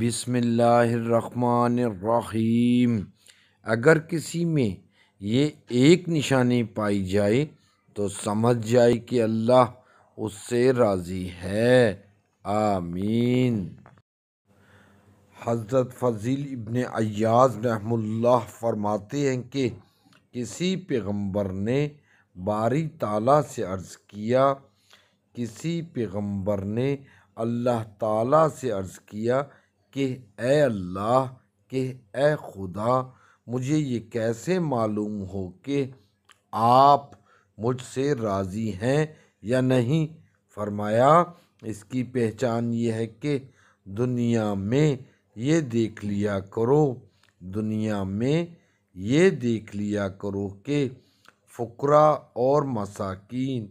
बिसमीम अगर किसी में ये एक निशानी पाई जाए तो समझ जाए कि अल्लाह उससे राज़ी है आमीन हज़रत फ़जील इबन अयाज रहमुल्ला फरमाते हैं कि किसी पैगंबर ने बारी ताला से अर्ज़ किया किसी पैगंबर ने अल्लाह ताला से अर्ज़ किया कि ए अल्लाह कि ए खुदा मुझे ये कैसे मालूम हो कि आप मुझसे राज़ी हैं या नहीं फरमाया इसकी पहचान ये है कि दुनिया में ये देख लिया करो दुनिया में ये देख लिया करो कि फ़ुकरा और मसाकीन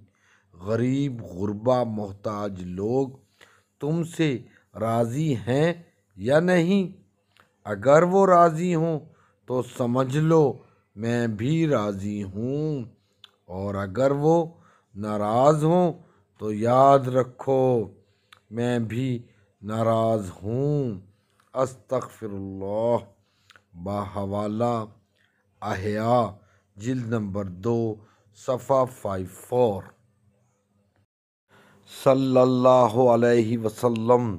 गरीब गुरबा मोहताज लोग तुमसे राज़ी हैं या नहीं अगर वो राज़ी हों तो समझ लो मैं भी राज़ी हूँ और अगर वो नाराज़ हों तो याद रखो मैं भी नाराज़ हूँ अस्तफ़िर बाहवाला आहया जिल्द नंबर दो सफ़ा फाइव फोर सल्लल्लाहु अलैहि वसल्लम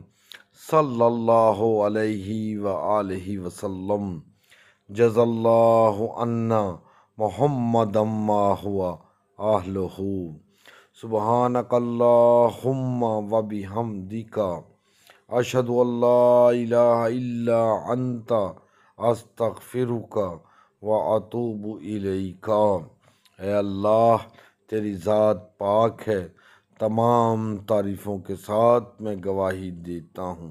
सल्लल्लाहु अलैहि व आलिहि वसल्लम जज़ल्लाहु अन्ना मोहम्मदम्मा हुआ आहलहू सुबहानकल्लाहुम्मा व बिहमदिका अशहदु अल्ला इलाहा इल्ला अंता अस्तगफिरुका व अतूबु इलैका अल्लाह तेरी ज़ात पाक है तमाम तारीफ़ों के साथ मैं गवाही देता हूँ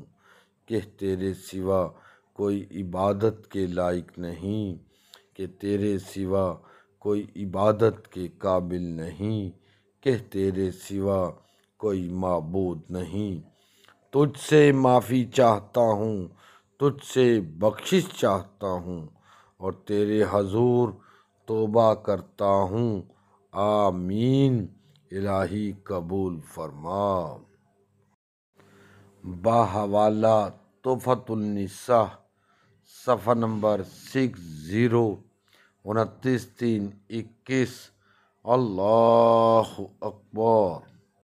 कि तेरे सिवा कोई इबादत के लायक नहीं कि तेरे सिवा कोई इबादत के काबिल नहीं कि तेरे सिवा कोई मबूद नहीं तुझसे माफ़ी चाहता हूँ तुझसे बख्शिश चाहता हूँ और तेरे हजूर तोबा करता हूँ आमीन इलाही कबूल फरमा बाहवाला तोहफतुलनिसा सफ़ा नंबर सिक्स ज़ीरो उनतीस तीन इक्कीस अल्लाह अकबर